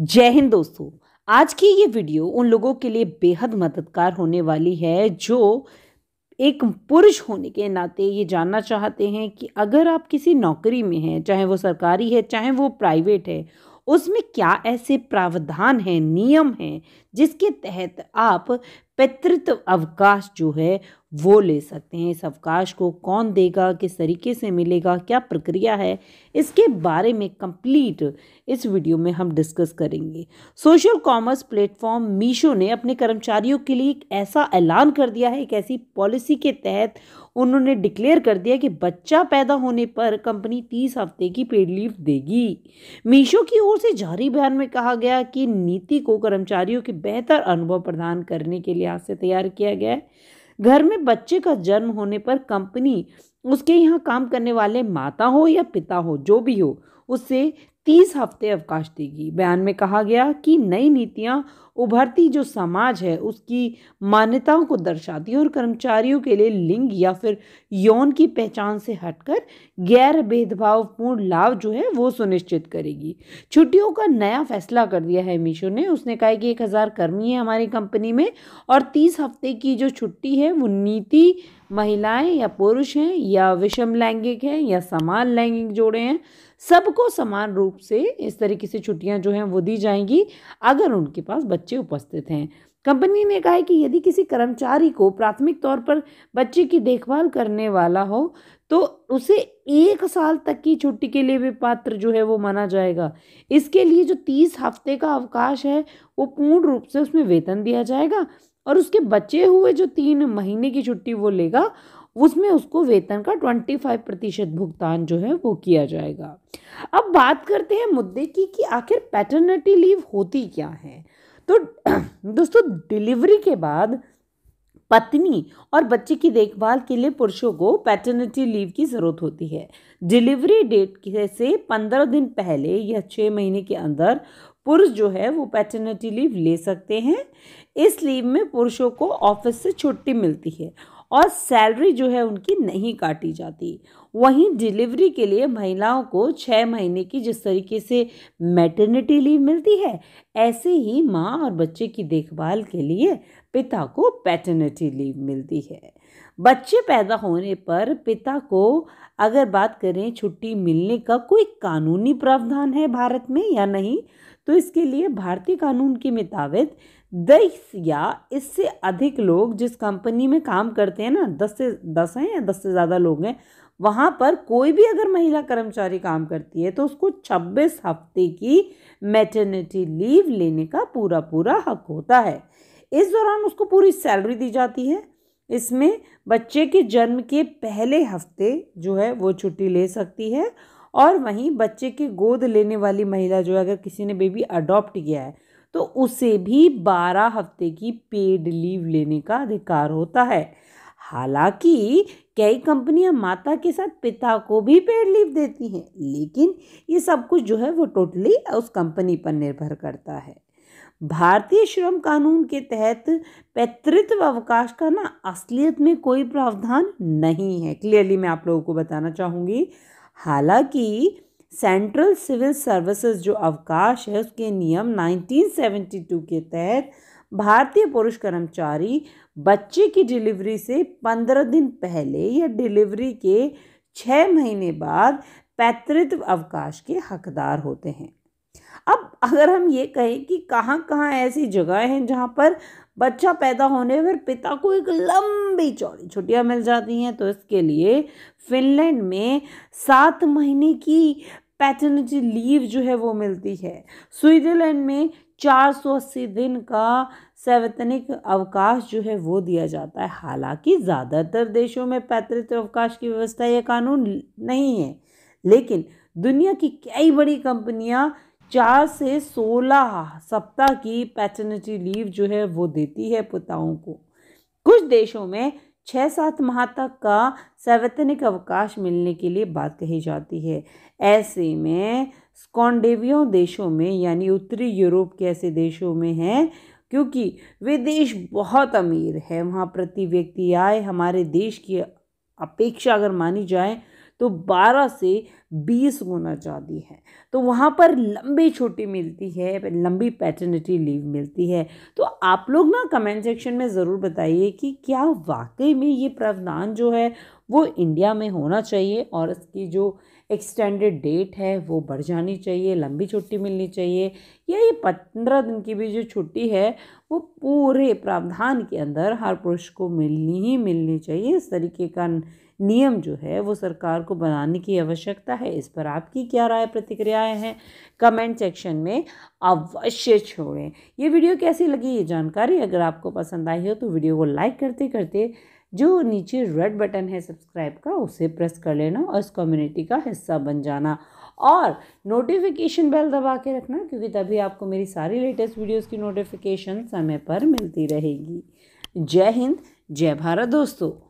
जय हिंद दोस्तों आज की ये वीडियो उन लोगों के लिए बेहद मददगार होने वाली है जो एक पुरुष होने के नाते ये जानना चाहते हैं कि अगर आप किसी नौकरी में हैं चाहे वो सरकारी है चाहे वो प्राइवेट है उसमें क्या ऐसे प्रावधान हैं नियम हैं जिसके तहत आप पितृत्व अवकाश जो है वो ले सकते हैं इस अवकाश को कौन देगा किस तरीके से मिलेगा क्या प्रक्रिया है इसके बारे में कंप्लीट इस वीडियो में हम डिस्कस करेंगे सोशल कॉमर्स प्लेटफॉर्म मीशो ने अपने कर्मचारियों के लिए एक ऐसा ऐलान कर दिया है एक ऐसी पॉलिसी के तहत उन्होंने डिक्लेयर कर दिया कि बच्चा पैदा होने पर कंपनी तीस हफ्ते की पेड लीव देगी मीशो की ओर से जारी बयान में कहा गया कि नीति को कर्मचारियों के बेहतर अनुभव प्रदान करने के लिहाज से तैयार किया गया है घर में बच्चे का जन्म होने पर कंपनी उसके यहाँ काम करने वाले माता हो या पिता हो जो भी हो उसे तीस हफ्ते अवकाश देगी बयान में कहा गया कि नई नीतियां उभरती जो समाज है उसकी मान्यताओं को दर्शाती हैं और कर्मचारियों के लिए लिंग या फिर यौन की पहचान से हटकर गैर भेदभावपूर्ण लाभ जो है वो सुनिश्चित करेगी छुट्टियों का नया फैसला कर दिया है मीशो ने उसने कहा कि एक हज़ार कर्मी है हमारी कंपनी में और तीस हफ्ते की जो छुट्टी है वो नीति महिलाएं या पुरुष हैं या विषम लैंगिक हैं या समान लैंगिक जोड़े हैं सबको समान रूप से इस तरीके से छुट्टियां जो हैं वो दी जाएंगी अगर उनके पास बच्चे उपस्थित हैं कंपनी ने कहा है कि यदि किसी कर्मचारी को प्राथमिक तौर पर बच्चे की देखभाल करने वाला हो तो उसे एक साल तक की छुट्टी के लिए भी पात्र जो है वो माना जाएगा इसके लिए जो तीस हफ्ते का अवकाश है वो पूर्ण रूप से उसमें वेतन दिया जाएगा और उसके बचे हुए जो तीन महीने की छुट्टी वो लेगा उसमें उसको वेतन का ट्वेंटी फाइव प्रतिशत भुगतान जो है वो किया जाएगा अब बात करते हैं मुद्दे की कि आखिर पैटर्निटी लीव होती क्या है तो दोस्तों डिलीवरी के बाद पत्नी और बच्चे की देखभाल के लिए पुरुषों को पैटर्निटी लीव की ज़रूरत होती है डिलीवरी डेट से पंद्रह दिन पहले या छः महीने के अंदर पुरुष जो है वो पैटर्निटी लीव ले सकते हैं इस लीव में पुरुषों को ऑफिस से छुट्टी मिलती है और सैलरी जो है उनकी नहीं काटी जाती वहीं डिलीवरी के लिए महिलाओं को छः महीने की जिस तरीके से मैटर्निटी लीव मिलती है ऐसे ही माँ और बच्चे की देखभाल के लिए पिता को पैटर्निटी लीव मिलती है बच्चे पैदा होने पर पिता को अगर बात करें छुट्टी मिलने का कोई कानूनी प्रावधान है भारत में या नहीं तो इसके लिए भारतीय कानून के मुताबिक दस या इससे अधिक लोग जिस कंपनी में काम करते हैं ना दस से दस हैं या दस से ज़्यादा लोग हैं वहाँ पर कोई भी अगर महिला कर्मचारी काम करती है तो उसको 26 हफ्ते की मैटर्निटी लीव लेने का पूरा पूरा हक होता है इस दौरान उसको पूरी सैलरी दी जाती है इसमें बच्चे के जन्म के पहले हफ्ते जो है वो छुट्टी ले सकती है और वहीं बच्चे की गोद लेने वाली महिला जो है अगर किसी ने बेबी अडॉप्ट किया है तो उसे भी बारह हफ्ते की पेड लीव लेने का अधिकार होता है हालांकि कई कंपनियां माता के साथ पिता को भी पेड लीव देती हैं लेकिन ये सब कुछ जो है वो टोटली उस कंपनी पर निर्भर करता है भारतीय श्रम कानून के तहत पैतृत्व अवकाश का ना असलियत में कोई प्रावधान नहीं है क्लियरली मैं आप लोगों को बताना चाहूँगी हालांकि सेंट्रल सिविल सर्विसेज जो अवकाश है उसके नियम 1972 के तहत भारतीय पुरुष कर्मचारी बच्चे की डिलीवरी से पंद्रह दिन पहले या डिलीवरी के छः महीने बाद पैतृत्व अवकाश के हकदार होते हैं अब अगर हम ये कहें कि कहाँ कहाँ ऐसी जगह हैं जहाँ पर बच्चा पैदा होने पर पिता को एक लंबी चौड़ी छुट्टियाँ मिल जाती हैं तो इसके लिए फिनलैंड में सात महीने की पैटर्निटी लीव जो है वो मिलती है स्विट्ज़रलैंड में 480 दिन का सवैतनिक अवकाश जो है वो दिया जाता है हालांकि ज़्यादातर देशों में पैतृत्व अवकाश की व्यवस्था या कानून नहीं है लेकिन दुनिया की कई बड़ी कंपनियां चार से सोलह सप्ताह की पैटर्निटी लीव जो है वो देती है पिताओं को कुछ देशों में छः सात माह तक का सैवैतनिक अवकाश मिलने के लिए बात कही जाती है ऐसे में स्कॉन्डेवियो देशों में यानी उत्तरी यूरोप के ऐसे देशों में हैं क्योंकि वे देश बहुत अमीर है वहाँ प्रति व्यक्ति आय हमारे देश की अपेक्षा अगर मानी जाए तो 12 से 20 गुना चाहती है तो वहाँ पर लंबी छुट्टी मिलती है लंबी पैटर्निटी लीव मिलती है तो आप लोग ना कमेंट सेक्शन में ज़रूर बताइए कि क्या वाकई में ये प्रावधान जो है वो इंडिया में होना चाहिए और इसकी जो एक्सटेंडेड डेट है वो बढ़ जानी चाहिए लंबी छुट्टी मिलनी चाहिए या ये पंद्रह दिन की भी जो छुट्टी है वो पूरे प्रावधान के अंदर हर पुरुष को मिलनी ही मिलनी चाहिए इस तरीके का नियम जो है वो सरकार को बनाने की आवश्यकता है इस पर आपकी क्या राय प्रतिक्रियाएं हैं कमेंट सेक्शन में अवश्य छोड़ें ये वीडियो कैसी लगी ये जानकारी अगर आपको पसंद आई हो तो वीडियो को लाइक करते करते जो नीचे रेड बटन है सब्सक्राइब का उसे प्रेस कर लेना और इस कम्युनिटी का हिस्सा बन जाना और नोटिफिकेशन बेल दबा के रखना क्योंकि तभी आपको मेरी सारी लेटेस्ट वीडियोस की नोटिफिकेशन समय पर मिलती रहेगी जय हिंद जय भारत दोस्तों